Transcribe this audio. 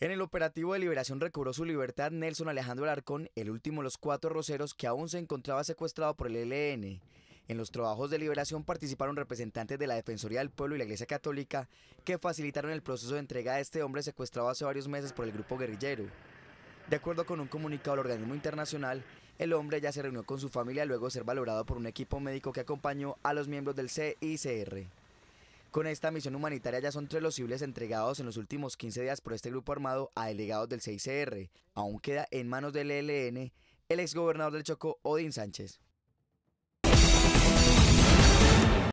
En el operativo de liberación recobró su libertad Nelson Alejandro Alarcón, el último de los cuatro roceros que aún se encontraba secuestrado por el ELN. En los trabajos de liberación participaron representantes de la Defensoría del Pueblo y la Iglesia Católica que facilitaron el proceso de entrega de este hombre secuestrado hace varios meses por el grupo guerrillero. De acuerdo con un comunicado del organismo internacional, el hombre ya se reunió con su familia luego de ser valorado por un equipo médico que acompañó a los miembros del CICR. Con esta misión humanitaria ya son tres los civiles entregados en los últimos 15 días por este grupo armado a delegados del CICR. Aún queda en manos del ELN el exgobernador del Chocó, Odín Sánchez.